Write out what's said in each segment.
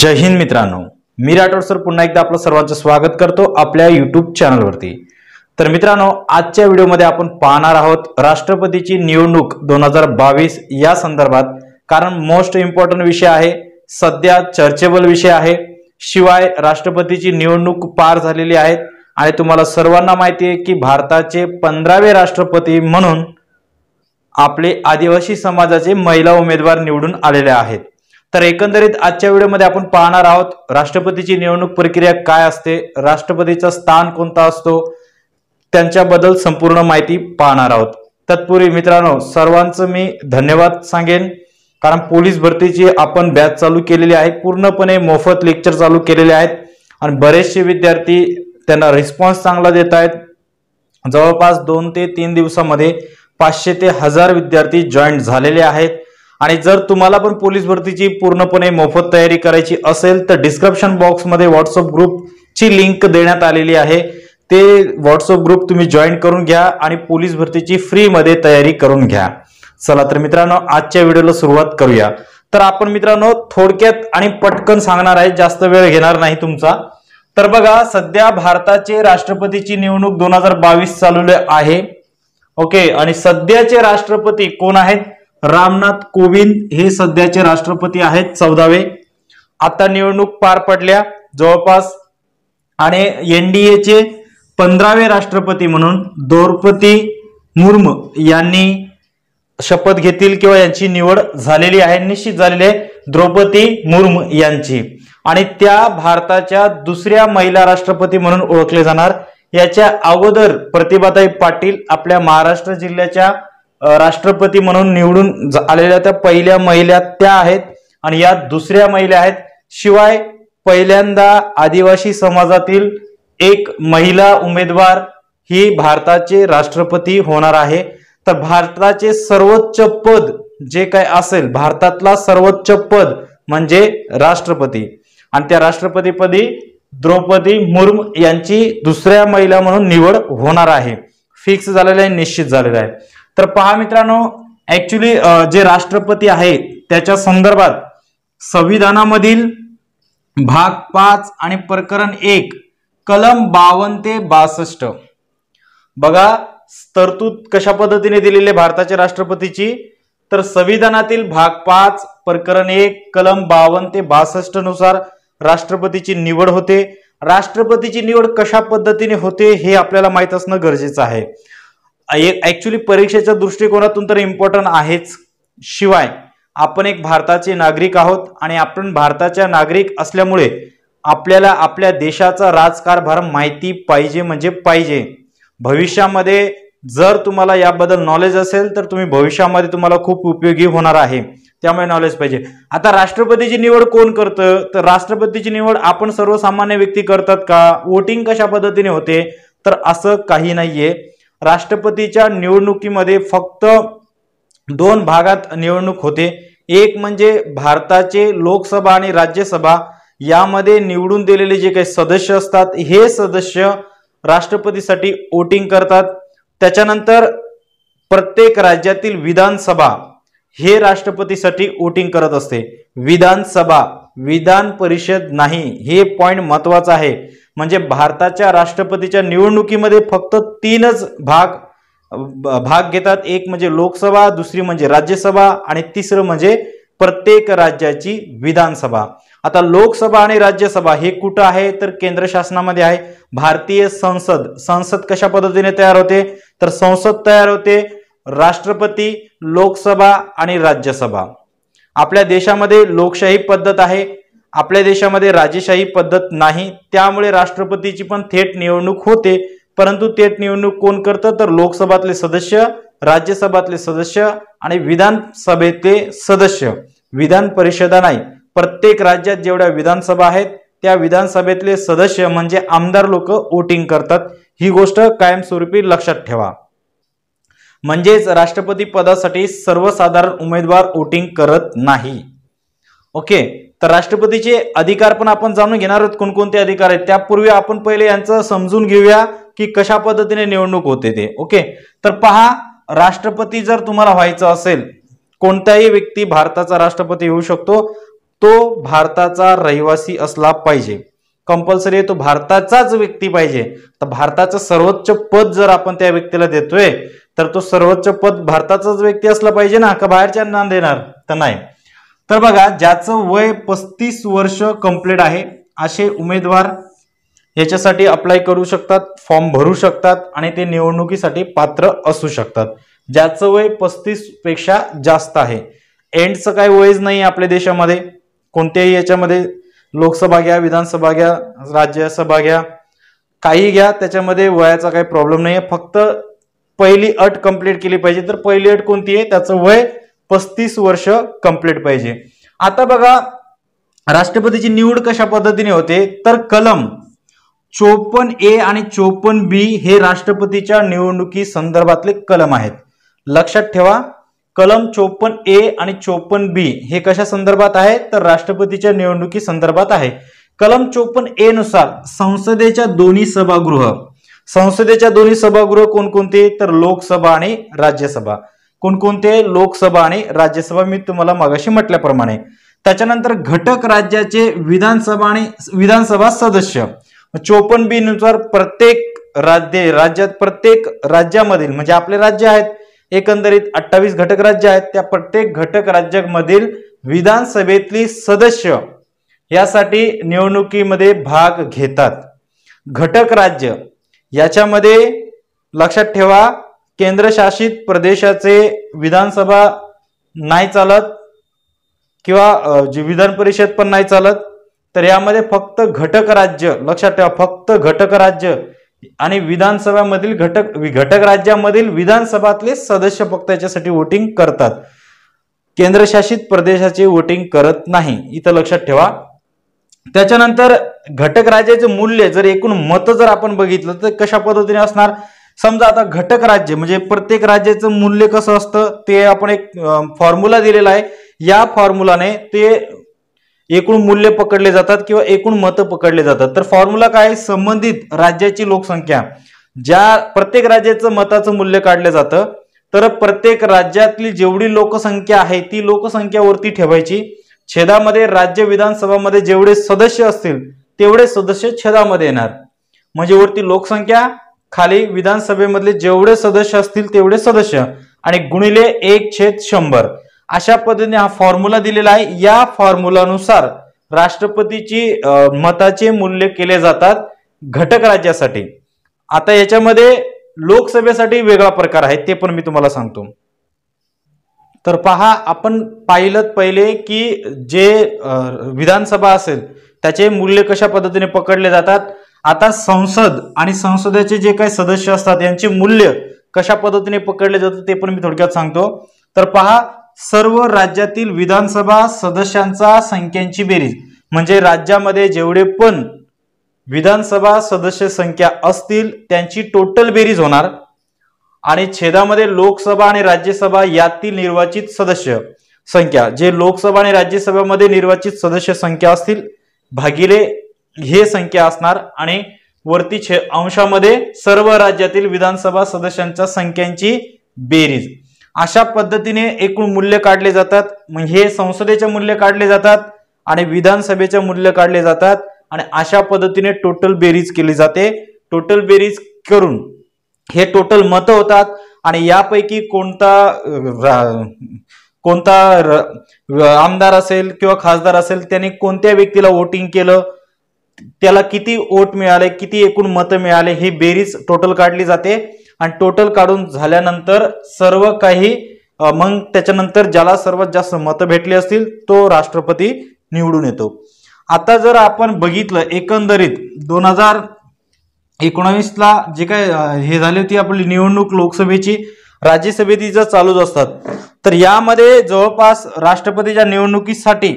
जय हिंद मित्रांनो मी राठोड सर पुन्हा एकदा आपलं सर्वांचं स्वागत करतो आपल्या युट्यूब चॅनलवरती तर मित्रांनो आजच्या व्हिडिओमध्ये आपण पाहणार आहोत राष्ट्रपतीची निवडणूक दोन हजार बावीस या संदर्भात कारण मोस्ट इम्पॉर्टंट विषय आहे सध्या चर्चेबल विषय आहे शिवाय राष्ट्रपतीची निवडणूक पार झालेली आहे आणि तुम्हाला सर्वांना माहिती आहे की भारताचे पंधरावे राष्ट्रपती म्हणून आपले आदिवासी समाजाचे महिला उमेदवार निवडून आलेले आहेत तर एकंदरीत आजच्या व्हिडिओमध्ये आपण पाहणार आहोत राष्ट्रपतीची निवडणूक प्रक्रिया काय असते राष्ट्रपतीचा स्थान कोणता असतो त्यांच्याबद्दल संपूर्ण माहिती पाहणार आहोत तत्पूर्वी मित्रांनो सर्वांचं मी धन्यवाद सांगेन कारण पोलीस भरतीची आपण बॅच चालू केलेली आहे पूर्णपणे मोफत लेक्चर चालू केलेले आहेत आणि बरेचसे विद्यार्थी त्यांना रिस्पॉन्स चांगला देत आहेत जवळपास दोन ते तीन दिवसामध्ये पाचशे ते हजार विद्यार्थी जॉईन झालेले आहेत आणि जर तुम्हाला पण पोलीस भरतीची पूर्णपणे मोफत तयारी करायची असेल तर डिस्क्रिप्शन बॉक्समध्ये व्हॉट्सअप ग्रुपची लिंक देण्यात आलेली आहे ते व्हॉट्सअप ग्रुप तुम्ही जॉईन करून घ्या आणि पोलीस भरतीची फ्रीमध्ये तयारी करून घ्या चला तर मित्रांनो आजच्या व्हिडिओला सुरुवात करूया तर आपण मित्रांनो थोडक्यात आणि पटकन सांगणार आहे जास्त वेळ घेणार नाही तुमचा तर बघा सध्या भारताचे राष्ट्रपतीची निवडणूक दोन हजार बावीस चालू आहे ओके आणि सध्याचे राष्ट्रपती कोण आहेत रामनाथ कोविंद हे सध्याचे राष्ट्रपती आहेत चौदावे आता निवडणूक पार पडल्या जवळपास आणि एनडीएचे पंधरावे राष्ट्रपती म्हणून द्रौपदी मुर्मू यांनी शपथ घेतील किंवा यांची निवड झालेली आहे निश्चित झालेली आहे द्रौपदी मुर्म यांची आणि त्या भारताच्या दुसऱ्या महिला राष्ट्रपती म्हणून ओळखले जाणार याच्या अगोदर प्रतिभाताई पाटील आपल्या महाराष्ट्र जिल्ह्याच्या राष्ट्रपती म्हणून निवडून आलेल्या त्या पहिल्या महिला त्या आहेत आणि या दुसऱ्या महिला आहेत शिवाय पहिल्यांदा आदिवासी समाजातील एक महिला उमेदवार ही भारताचे राष्ट्रपती होणार आहे तर भारताचे सर्वोच्च पद जे काय असेल भारतातला सर्वोच्च पद म्हणजे राष्ट्रपती आणि त्या राष्ट्रपतीपदी द्रौपदी मुर्मू यांची दुसऱ्या महिला म्हणून निवड होणार आहे फिक्स झालेलं आहे निश्चित झालेलं आहे तर पहा मित्रांनो ऍक्च्युली जे राष्ट्रपती आहे त्याच्या संदर्भात संविधानामधील भाग पाच आणि प्रकरण एक कलम बावन ते बासष्ट बघा तरतूद कशा पद्धतीने दिलेली भारताच्या राष्ट्रपतीची तर संविधानातील भाग पाच प्रकरण एक कलम बावन ते बासष्ट नुसार राष्ट्रपतीची निवड होते राष्ट्रपतीची निवड कशा पद्धतीने होते हे आपल्याला माहीत असणं गरजेचं आहे ऍक्च्युली परीक्षेच्या दृष्टिकोनातून तर इम्पॉर्टंट आहेच शिवाय आपण एक भारताचे नागरिक आहोत आणि आपण भारताच्या नागरिक असल्यामुळे आपल्याला आपल्या देशाचा राजकारभार माहिती पाहिजे म्हणजे पाहिजे भविष्यामध्ये जर तुम्हाला याबद्दल नॉलेज असेल तर तुम्ही भविष्यामध्ये तुम्हाला खूप उपयोगी होणार आहे त्यामुळे नॉलेज पाहिजे आता राष्ट्रपतीची निवड कोण करतं तर राष्ट्रपतीची निवड आपण सर्वसामान्य व्यक्ती करतात का वोटिंग कशा पद्धतीने होते तर असं काही नाहीये राष्ट्रपतीच्या निवडणुकीमध्ये फक्त दोन भागात निवडणूक होते एक म्हणजे भारताचे लोकसभा आणि राज्यसभा यामध्ये निवडून दिलेले जे काही सदस्य असतात हे सदस्य राष्ट्रपतीसाठी वोटिंग करतात त्याच्यानंतर प्रत्येक राज्यातील विधानसभा हे राष्ट्रपतीसाठी वोटिंग करत असते विधानसभा विधान परिषद नाही हे पॉइंट महत्वाचं आहे म्हणजे भारताच्या राष्ट्रपतीच्या निवडणुकीमध्ये फक्त तीनच भाग भाग घेतात एक म्हणजे लोकसभा दुसरी म्हणजे राज्यसभा आणि तिसरं म्हणजे प्रत्येक राज्याची विधानसभा आता लोकसभा आणि राज्यसभा हे कुठं आहे तर केंद्र शासनामध्ये आहे भारतीय संसद संसद कशा पद्धतीने तयार होते तर संसद तयार होते राष्ट्रपती लोकसभा आणि राज्यसभा आपल्या देशामध्ये लोकशाही पद्धत आहे आपल्या देशामध्ये राजेशाही पद्धत नाही त्यामुळे राष्ट्रपतीची पण थेट निवडणूक होते परंतु थेट निवडणूक कोण करतं तर लोकसभातले सदस्य राज्यसभातले सदस्य आणि विधानसभेतले सदस्य विधान परिषदा नाही प्रत्येक राज्यात जेवढ्या विधानसभा आहेत त्या विधानसभेतले सदस्य म्हणजे आमदार लोक वोटिंग करतात ही गोष्ट कायमस्वरूपी लक्षात ठेवा म्हणजेच राष्ट्रपती पदासाठी सर्वसाधारण उमेदवार वोटिंग करत नाही ओके तर राष्ट्रपतीचे अधिकार पण आपण जाणून घेणार आहोत कोणकोणते अधिकार आहेत त्यापूर्वी आपण पहिले यांचं समजून घेऊया की कशा पद्धतीने निवडणूक होते ते ओके तर पहा राष्ट्रपती जर तुम्हाला व्हायचं असेल कोणताही व्यक्ती भारताचा राष्ट्रपती होऊ शकतो तो भारताचा रहिवासी असला पाहिजे कंपल्सरी तो भारताचाच व्यक्ती पाहिजे तर भारताचं सर्वोच्च पद जर आपण त्या व्यक्तीला देतोय तर तो सर्वोच्च पद भारताचाच व्यक्ती असला पाहिजे ना का बाहेरच्यांना देणार तर नाही तर बघा ज्याचं वय पस्तीस वर्ष कंप्लीट आहे असे उमेदवार याच्यासाठी अप्लाय करू शकतात फॉर्म भरू शकतात आणि ते निवडणुकीसाठी पात्र असू शकतात ज्याचं वय पस्तीस पेक्षा जास्त आहे एंडचं काही वयच नाही आपल्या देशामध्ये कोणत्याही याच्यामध्ये लोकसभा घ्या विधानसभा घ्या राज्यसभा घ्या काही घ्या त्याच्यामध्ये वयाचा काही प्रॉब्लेम नाही आहे फक्त पहिली अट कंप्लीट केली पाहिजे तर पहिली अट कोणती आहे त्याचं वय पस्तीस वर्ष कंप्लीट पाहिजे आता बघा राष्ट्रपतीची निवड कशा पद्धतीने होते तर कलम चोपन्न ए आणि चोपन्न बी हे राष्ट्रपतीच्या निवडणुकी संदर्भातले कलम आहेत लक्षात ठेवा कलम चोपन्न ए आणि चोपन्न बी हे कशा संदर्भात आहे तर राष्ट्रपतीच्या निवडणुकी संदर्भात आहे कलम चोपन्न ए नुसार संसदेच्या दोन्ही सभागृह संसदेच्या दोन्ही सभागृह कोणकोणते तर लोकसभा आणि राज्यसभा कोणकोणते लोकसभा आणि राज्यसभा मी तुम्हाला मागाशी म्हटल्याप्रमाणे त्याच्यानंतर घटक राज्याचे विधानसभा आणि विधानसभा सदस्य चोपन बी नुसार प्रत्येक राज्य राज्यात प्रत्येक राज्यामधील म्हणजे आपले राज्य आहेत एकंदरीत अठ्ठावीस घटक राज्य आहेत त्या प्रत्येक घटक राज्यामधील विधानसभेतली सदस्य यासाठी निवडणुकीमध्ये भाग घेतात घटक राज्य याच्यामध्ये लक्षात ठेवा केंद्रशासित प्रदेशाचे विधानसभा नाही चालत किंवा जी विधान परिषद पण नाही चालत तर यामध्ये फक्त घटक राज्य लक्षात ठेवा फक्त घटक राज्य आणि विधानसभामधील घटक घटक राज्यामधील विधानसभातले सदस्य फक्त याच्यासाठी वोटिंग करतात केंद्रशासित प्रदेशाचे वोटिंग करत नाही इथं लक्षात ठेवा त्याच्यानंतर घटक राज्याचे मूल्य जर एकूण मतं जर आपण बघितलं तर कशा पद्धतीने असणार समजा आता घटक राज्य म्हणजे प्रत्येक राज्याचं मूल्य कसं असतं ते आपण एक फॉर्म्युला दिलेला आहे या फॉर्म्युलाने ते एकूण मूल्य पकडले जातात किंवा एकूण मतं पकडले जातात तर फॉर्म्युला काय संबंधित राज्याची लोकसंख्या ज्या प्रत्येक राज्याचं मताचं मूल्य काढलं जातं तर प्रत्येक राज्यातली जेवढी लोकसंख्या आहे ती लोकसंख्यावरती ठेवायची छेदामध्ये राज्य विधानसभामध्ये जेवढे सदस्य असतील तेवढे सदस्य छेदामध्ये येणार म्हणजे वरती लोकसंख्या खाली विधानसभेमधले जेवढे सदस्य असतील तेवढे सदस्य आणि गुणिले एक छेद शंभर अशा पद्धतीने हा फॉर्म्युला दिलेला आहे या फॉर्म्युलानुसार राष्ट्रपतीची मताचे मूल्य केले जातात घटक राज्यासाठी आता याच्यामध्ये लोकसभेसाठी वेगळा प्रकार आहे ते पण मी तुम्हाला सांगतो तर पहा आपण पाहिलं पहिले की जे विधानसभा असेल त्याचे मूल्य कशा पद्धतीने पकडले जातात आता संसद आणि संसदेचे जे काही सदस्य असतात यांचे मूल्य कशा पद्धतीने पकडले जातं ते पण मी थोडक्यात सांगतो तर पहा सर्व राज्यातील विधानसभा सदस्यांचा संख्यांची बेरीज म्हणजे राज्यामध्ये जेवढे पण विधानसभा सदस्य संख्या असतील त्यांची टोटल बेरीज होणार आणि छेदामध्ये लोकसभा आणि राज्यसभा यातील निर्वाचित सदस्य संख्या जे लोकसभा आणि राज्यसभामध्ये निर्वाचित सदस्य संख्या असतील भागिले हे संख्या असणार आणि वरती छे अंशामध्ये सर्व राज्यातील विधानसभा सदस्यांच्या संख्यांची बेरीज अशा पद्धतीने एकूण मूल्य काढले जातात म्हणजे संसदेचे मूल्य काढले जातात आणि विधानसभेचे मूल्य काढले जातात आणि अशा पद्धतीने टोटल बेरीज केली जाते टोटल बेरीज करून हे टोटल मतं होतात आणि यापैकी कोणता कोणता आमदार असेल किंवा खासदार असेल त्यांनी कोणत्या व्यक्तीला वोटिंग केलं त्याला किती वोट मिळाले किती एकूण मतं मिळाले ही बेरीज टोटल काढली जाते आणि टोटल काढून झाल्यानंतर सर्व काही मग त्याच्यानंतर ज्याला सर्वात जास्त मतं भेटली असतील तो राष्ट्रपती निवडून येतो आता जर आपण बघितलं एकंदरीत दोन हजार एकोणावीसला जे काय हे झाली होती आपली निवडणूक लोकसभेची राज्यसभेची जर चालूच असतात तर यामध्ये जवळपास राष्ट्रपतीच्या निवडणुकीसाठी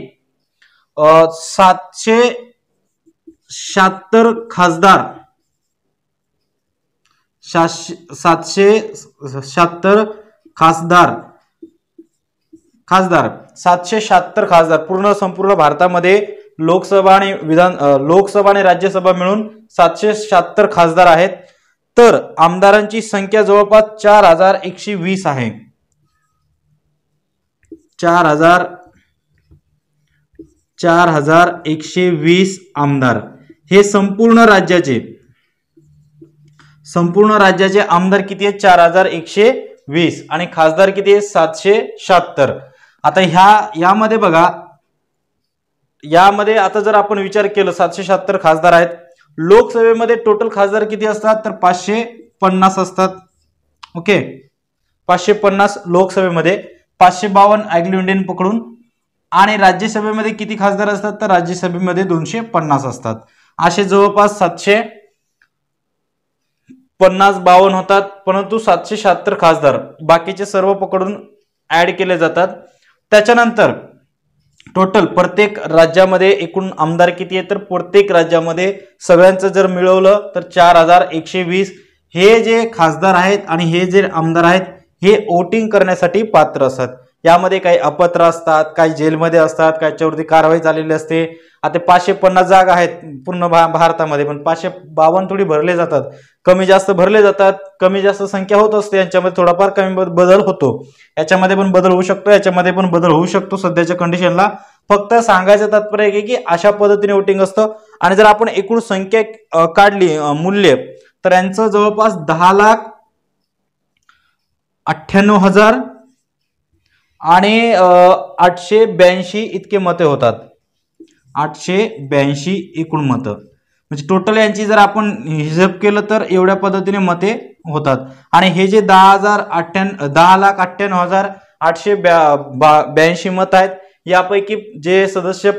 सातशे शहात्तर खासदार सातशे शहात्तर खासदार खासदार सातशे शहात्तर खासदार पूर्ण संपूर्ण भारतामध्ये लोकसभा आणि विधान लोकसभा आणि राज्यसभा मिळून सातशे शहात्तर खासदार आहेत तर आमदारांची संख्या जवळपास चार हजार एकशे वीस आहे चार हजार चार हजार एकशे वीस आमदार हे संपूर्ण राज्याचे संपूर्ण राज्याचे आमदार किती आहेत चार हजार एकशे वीस आणि खासदार किती आहेत सातशे शहात्तर आता ह्या यामध्ये बघा यामध्ये आता जर आपण विचार केलं सातशे शहात्तर खासदार आहेत लोकसभेमध्ये टोटल खासदार किती असतात तर पाचशे पन्नास असतात ओके पाचशे पन्नास लोकसभेमध्ये पाचशे बावन अँग्लो इंडियन पकडून आणि राज्यसभेमध्ये किती खासदार असतात तर राज्यसभेमध्ये दोनशे पन्नास असतात असे जवळपास सातशे पन्नास बावन्न होतात परंतु सातशे शहात्तर खासदार बाकीचे सर्व पकडून ॲड केले जातात त्याच्यानंतर टोटल प्रत्येक राज्यामध्ये एकूण आमदार किती आहे तर प्रत्येक राज्यामध्ये सगळ्यांचं जर मिळवलं तर चार हजार एकशे वीस हे जे खासदार आहेत आणि हे जे आमदार आहेत हे वोटिंग करण्यासाठी पात्र असतात यामध्ये काही अपत्र असतात काही जेलमध्ये असतात काही त्याच्यावरती कारवाई झालेली असते आता पाचशे पन्नास जागा आहेत पूर्ण भा भारतामध्ये पण पाचशे बावन्न थोडी भरले जातात कमी जास्त भरले जातात कमी जास्त संख्या होत असते यांच्यामध्ये थोडाफार कमी बदल होतो याच्यामध्ये पण बदल होऊ शकतो याच्यामध्ये पण बदल होऊ शकतो सध्याच्या कंडिशनला फक्त सांगायचं तात्पर्य की अशा पद्धतीने वोटिंग असतं आणि जर आपण एकूण संख्या काढली मूल्य तर यांचं जवळपास दहा लाख अठ्ठ्याण्णव हजार आणि आठशे ब्याऐंशी इतके मते होतात आठशे ब्याऐंशी एकूण मतं म्हणजे टोटल यांची जर आपण हिशेब केलं तर एवढ्या पद्धतीने मते होतात आणि हे जे दहा हजार अठ्ठ्याण्णव दहा लाख अठ्ठ्याण्णव हजार आठशे ब्या बा ब्याऐंशी मत आहेत यापैकी जे सदस्य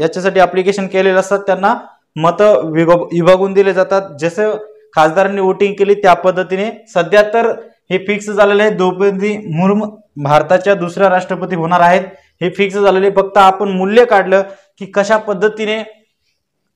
याच्यासाठी अप्लिकेशन केलेले असतात त्यांना मतं विभागून दिले जातात जसं खासदारांनी वोटिंग केली त्या पद्धतीने सध्या तर हे फिक्स झालेले आहे द्रौपदी मुर्म भारताच्या दुसऱ्या राष्ट्रपती होणार आहेत हे फिक्स झालेले फक्त आपण मूल्य काढलं की कशा पद्धतीने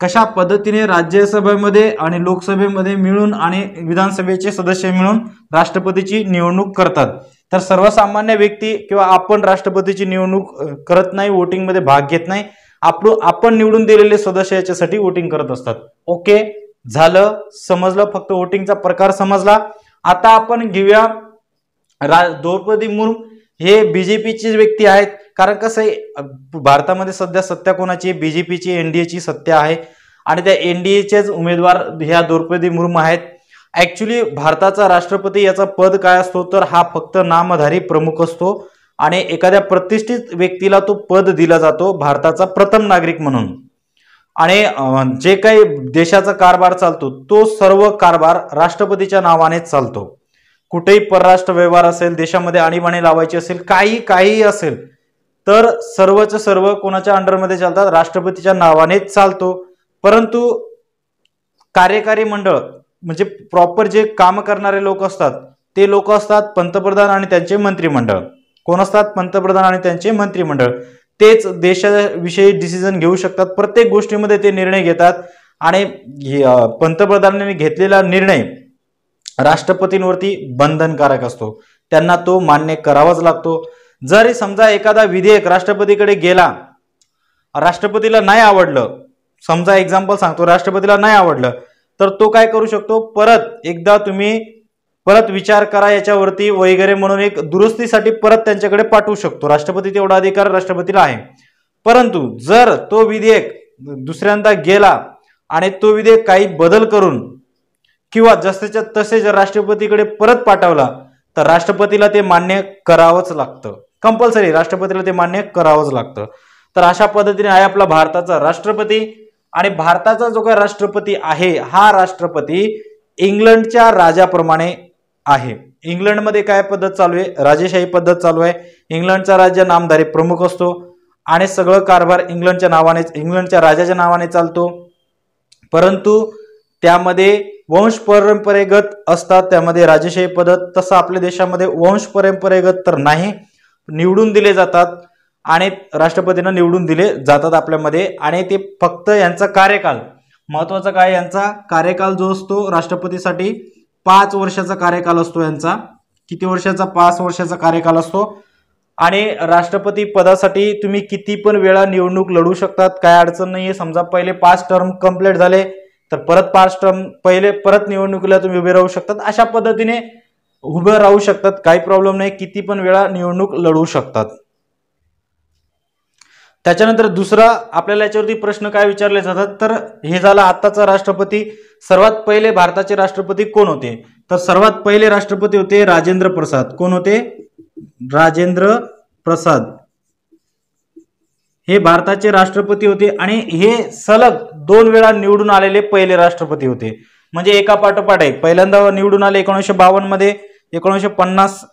कशा पद्धतीने राज्यसभेमध्ये आणि लोकसभेमध्ये मिळून आणि विधानसभेचे सदस्य मिळून राष्ट्रपतीची निवडणूक करतात तर सर्वसामान्य व्यक्ती किंवा आपण राष्ट्रपतीची निवडणूक करत नाही वोटिंगमध्ये भाग घेत नाही आपण आपण निवडून दिलेले सदस्य याच्यासाठी वोटिंग करत असतात ओके झालं समजलं फक्त वोटिंगचा प्रकार समजला आता आपण घेऊया रा द्रौपदी मुर्मू हे बीजेपीचे व्यक्ती आहेत कारण कसं आहे भारतामध्ये सध्या सत्ता कोणाची बीजेपीची एनडीएची सत्ता आहे आणि त्या एनडीएचेच उमेदवार ह्या द्रौपदी मुर्मू आहेत ऍक्च्युली भारताचा राष्ट्रपती याचा पद काय असतो तर हा फक्त नामधारी प्रमुख असतो आणि एखाद्या प्रतिष्ठित व्यक्तीला तो पद दिला जातो भारताचा प्रथम नागरिक म्हणून आणि जे काही देशाचा कारभार चालतो तो सर्व कारभार राष्ट्रपतीच्या नावाने चालतो कुठेही परराष्ट्र व्यवहार असेल देशामध्ये आणीबाणी लावायची असेल काही काही असेल तर सर्वच सर्व कोणाच्या अंडरमध्ये चालतात राष्ट्रपतीच्या नावाने चालतो परंतु कार्यकारी मंडळ म्हणजे प्रॉपर जे काम करणारे लोक असतात ते लोक असतात पंतप्रधान आणि त्यांचे मंत्रिमंडळ कोण असतात पंतप्रधान आणि त्यांचे मंत्रिमंडळ तेच देशाविषयी डिसिजन घेऊ शकतात प्रत्येक गोष्टीमध्ये ते निर्णय घेतात आणि पंतप्रधानांनी घेतलेला निर्णय राष्ट्रपतींवरती बंधनकारक असतो त्यांना तो मान्य करावाच लागतो जरी समजा एखादा विधेयक राष्ट्रपतीकडे गेला राष्ट्रपतीला नाही आवडलं समजा एक्झाम्पल सांगतो राष्ट्रपतीला नाही आवडलं तर तो काय करू शकतो परत एकदा तुम्ही परत विचार करा याच्यावरती वगैरे म्हणून एक दुरुस्तीसाठी परत त्यांच्याकडे पाठवू शकतो राष्ट्रपती तेवढा अधिकार राष्ट्रपतीला आहे परंतु जर तो विधेयक दुसऱ्यांदा गेला आणि तो विधेयक काही बदल करून किंवा जसेच्या तसे जर राष्ट्रपतीकडे परत पाठवला तर राष्ट्रपतीला ते मान्य करावंच लागतं कंपल्सरी राष्ट्रपतीला ते मान्य करावंच लागतं तर अशा पद्धतीने आहे आपला भारताचा राष्ट्रपती आणि भारताचा जो काही राष्ट्रपती आहे हा राष्ट्रपती इंग्लंडच्या राजाप्रमाणे आहे इंग्लंडमध्ये काय पद्धत चालू आहे राजेशाही पद्धत चालू आहे इंग्लंडचा राज्य नामधारी प्रमुख असतो आणि सगळं कारभार इंग्लंडच्या नावानेच इंग्लंडच्या राजाच्या नावाने चालतो परंतु त्यामध्ये वंश परंपरेगत असतात त्यामध्ये राजेशाही पद्धत तसं आपल्या देशामध्ये वंश परंपरेगत तर नाही निवडून दिले जातात आणि राष्ट्रपतींना निवडून दिले जातात आपल्यामध्ये आणि ते फक्त यांचा कार्यकाल महत्वाचा काय यांचा कार्यकाल जो असतो राष्ट्रपतीसाठी पाच वर्षाचा कार्यकाल असतो यांचा किती वर्षाचा पाच वर्षाचा कार्यकाल असतो आणि राष्ट्रपती पदासाठी तुम्ही किती पण वेळा निवडणूक लढू शकतात काय अडचण नाही समजा पहिले पाच टर्म कंप्लीट झाले तर परत पाच टर्म पहिले परत निवडणुकीला तुम्ही उभे राहू शकतात अशा पद्धतीने उभे राहू शकतात काही प्रॉब्लेम नाही किती पण वेळा निवडणूक लढू शकतात त्याच्यानंतर दुसरा आपल्याला याच्यावरती प्रश्न काय विचारले जातात तर हे झाला आत्ताचा राष्ट्रपती सर्वात पहिले भारताचे राष्ट्रपती कोण होते तर सर्वात पहिले राष्ट्रपती होते राजेंद्र प्रसाद कोण होते राजेंद्र प्रसाद हे भारताचे राष्ट्रपती होते आणि हे सलग दोन वेळा निवडून आलेले पहिले राष्ट्रपती होते म्हणजे एका पाठोपाठ एक पहिल्यांदा निवडून आले एकोणीसशे बावन्न मध्ये एकोणीसशे पन्नास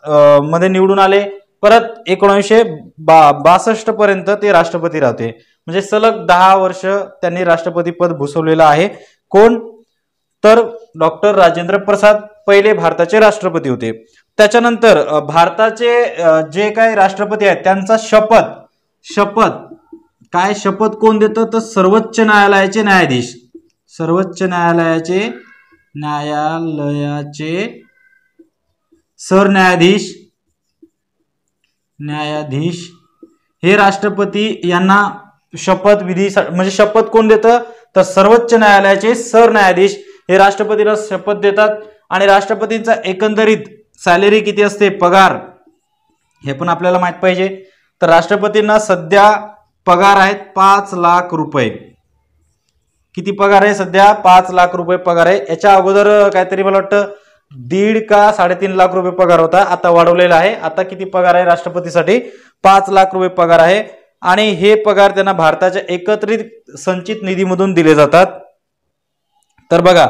मध्ये निवडून आले परत एकोणीसशे बा बासष्ट पर्यंत ते राष्ट्रपती राहते म्हणजे सलग दहा वर्ष त्यांनी राष्ट्रपती पद भूसवलेलं आहे कोण तर डॉक्टर राजेंद्र प्रसाद पहिले भारताचे राष्ट्रपती होते त्याच्यानंतर भारताचे जे काही राष्ट्रपती आहेत त्यांचा शपथ शपथ काय शपथ कोण देतं तर सर्वोच्च न्यायालयाचे न्यायाधीश सर्वोच्च न्यायालयाचे न्यायालयाचे सरन्यायाधीश न्यायाधीश हे राष्ट्रपती यांना शपथ विधी म्हणजे शपथ कोण देतं तर सर्वोच्च न्यायालयाचे सरन्यायाधीश हे राष्ट्रपतीला शपथ देतात आणि राष्ट्रपतींचा एकंदरीत सॅलरी किती असते पगार हे पण आपल्याला माहित पाहिजे तर राष्ट्रपतींना सध्या पगार आहेत पाच लाख रुपये किती पगार आहे सध्या पाच लाख रुपये पगार आहे याच्या अगोदर काहीतरी मला वाटतं दीड का साडेतीन लाख रुपये पगार होता आता वाढवलेला आहे आता किती पगार आहे राष्ट्रपतीसाठी पाच लाख रुपये पगार आहे आणि हे पगार त्यांना भारताच्या एकत्रित संचित निधीमधून दिले जातात तर बघा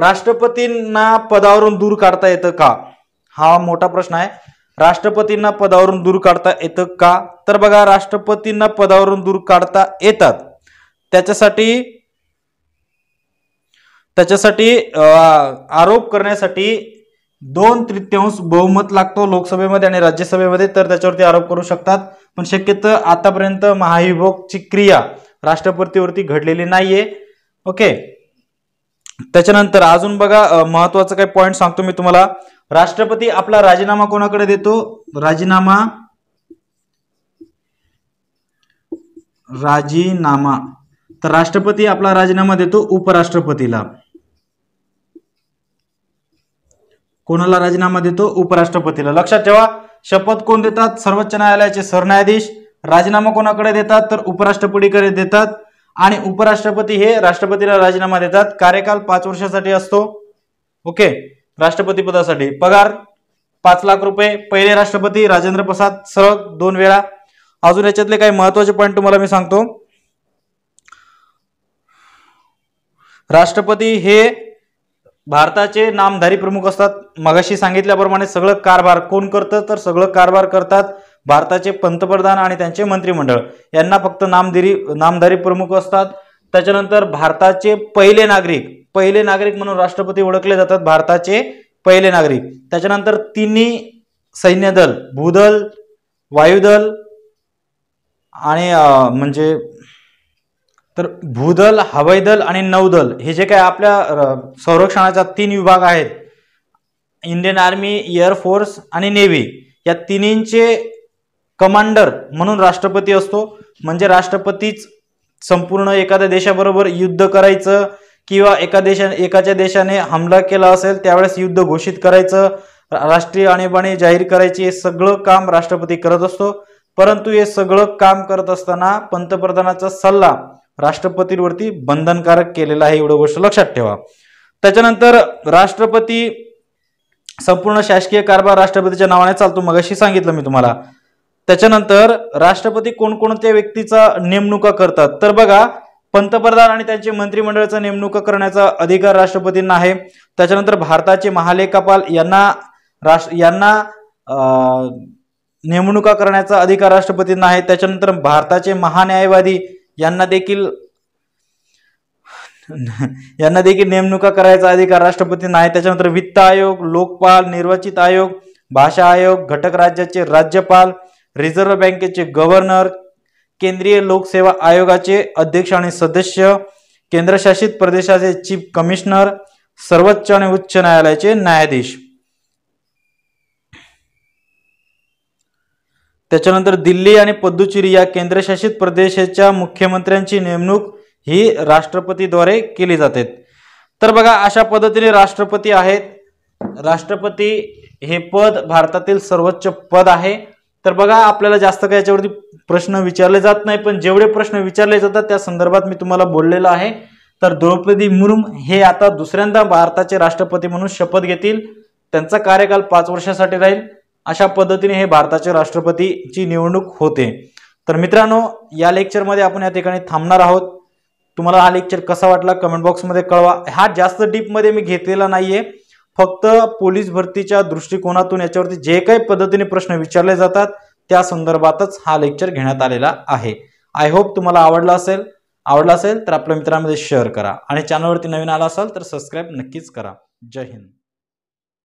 राष्ट्रपतींना पदावरून दूर काढता येतं का हा मोठा प्रश्न आहे राष्ट्रपतींना पदावरून दूर काढता येतं का तर बघा राष्ट्रपतींना पदावरून दूर काढता येतात त्याच्यासाठी त्याच्यासाठी आरोप करण्यासाठी दोन तृतीयांश बहुमत लागतो लोकसभेमध्ये आणि राज्यसभेमध्ये तर त्याच्यावरती आरोप करू शकतात पण शक्यतो आतापर्यंत महाविभोगची क्रिया राष्ट्रपतीवरती घडलेली नाहीये ओके त्याच्यानंतर अजून बघा महत्वाचं काही पॉईंट सांगतो मी तुम्हाला राष्ट्रपती आपला राजीनामा कोणाकडे देतो राजीनामा राजीनामा तर राष्ट्रपती आपला राजीनामा देतो उपराष्ट्रपतीला कोणाला राजीनामा देतो उपराष्ट्रपतीला लक्षात ठेवा शपथ कोण देतात सर्वोच्च न्यायालयाचे सरन्यायाधीश राजीनामा कोणाकडे देतात तर उपराष्ट्रपतीकडे देतात आणि उपराष्ट्रपती हे राष्ट्रपतीला राजीनामा देतात कार्यकाल पाच वर्षासाठी असतो ओके राष्ट्रपती पदासाठी पगार पाच लाख रुपये पहिले राष्ट्रपती राजेंद्र प्रसाद सर दोन वेळा अजून याच्यातले काही महत्वाचे पॉईंट तुम्हाला मी सांगतो राष्ट्रपती हे भारताचे नामधारी प्रमुख असतात मगाशी सांगितल्याप्रमाणे सगळं कारभार कोण करतं तर सगळं कारभार करतात भारताचे पंतप्रधान आणि त्यांचे मंत्रिमंडळ यांना फक्त नामधिरी नामधारी प्रमुख असतात त्याच्यानंतर भारताचे पहिले नागरिक पहिले नागरिक म्हणून राष्ट्रपती ओळखले जातात भारताचे पहिले नागरिक त्याच्यानंतर तिन्ही सैन्यदल भूदल वायुदल आणि म्हणजे तर भूदल हवाई दल आणि नौदल हे जे काय आपल्या संरक्षणाचा तीन विभाग आहेत इंडियन आर्मी एअरफोर्स आणि नेव्ही या तिन्हींचे कमांडर म्हणून राष्ट्रपती असतो म्हणजे राष्ट्रपतीच संपूर्ण एखाद्या देशाबरोबर युद्ध करायचं किंवा एका देशा एकाच्या देशाने हमला केला असेल त्यावेळेस युद्ध घोषित करायचं राष्ट्रीय आणीबाणी जाहीर करायची हे सगळं काम राष्ट्रपती करत असतो परंतु हे सगळं काम करत असताना पंतप्रधानाचा सल्ला राष्ट्रपतींवरती बंधनकारक केलेलं आहे एवढं गोष्ट लक्षात ठेवा त्याच्यानंतर राष्ट्रपती संपूर्ण शासकीय कारभार राष्ट्रपतीच्या नावाने चालतो मगाशी सांगितलं मी तुम्हाला त्याच्यानंतर राष्ट्रपती कोणकोणत्या व्यक्तीचा नेमणुका करतात तर बघा पंतप्रधान आणि त्यांचे मंत्रिमंडळाचा नेमणुका करण्याचा अधिकार राष्ट्रपतींना आहे त्याच्यानंतर भारताचे महालेखापाल यांना राष्ट्र यांना नेमणुका करण्याचा अधिकार राष्ट्रपतींना आहे त्याच्यानंतर भारताचे महान्यायवादी यांना देखील यांना देखील नेमणुका करायचा अधिकार राष्ट्रपतींना आहे त्याच्यानंतर वित्त आयोग लोकपाल निर्वाचित आयोग भाषा आयोग घटक राज्याचे राज्यपाल रिझर्व्ह बँकेचे गव्हर्नर केंद्रीय लोकसेवा आयोगाचे अध्यक्ष आणि सदस्य केंद्रशासित प्रदेशाचे चीफ कमिशनर सर्वोच्च आणि उच्च न्यायालयाचे न्यायाधीश त्याच्यानंतर दिल्ली आणि पद्दुचेरी या केंद्रशासित प्रदेशाच्या मुख्यमंत्र्यांची नेमणूक ही राष्ट्रपतीद्वारे केली जाते तर बघा अशा पद्धतीने राष्ट्रपती आहेत राष्ट्रपती हे पद भारतातील सर्वोच्च पद आहे तर बघा आपल्याला जास्त काय याच्यावरती प्रश्न विचारले जात नाही पण जेवढे प्रश्न विचारले जातात त्या संदर्भात मी तुम्हाला बोललेलं आहे तर द्रौपदी मुर्मू हे आता दुसऱ्यांदा भारताचे राष्ट्रपती म्हणून शपथ घेतील त्यांचा कार्यकाल पाच वर्षासाठी राहील अशा पद्धतीने हे भारताच्या राष्ट्रपतीची निवडणूक होते तर मित्रांनो या लेक्चरमध्ये आपण या ठिकाणी थांबणार आहोत तुम्हाला हा लेक्चर कसा वाटला कमेंट बॉक्समध्ये कळवा हा जास्त डीपमध्ये मी घेतलेला नाहीये फक्त पोलीस भरतीच्या दृष्टिकोनातून याच्यावरती जे काही पद्धतीने प्रश्न विचारले जातात त्या संदर्भातच हा लेक्चर घेण्यात आलेला आहे आय होप तुम्हाला आवडला असेल आवडला असेल तर आपल्या मित्रांमध्ये शेअर करा आणि चॅनलवरती नवीन आला असाल तर सबस्क्राईब नक्कीच करा जय हिंद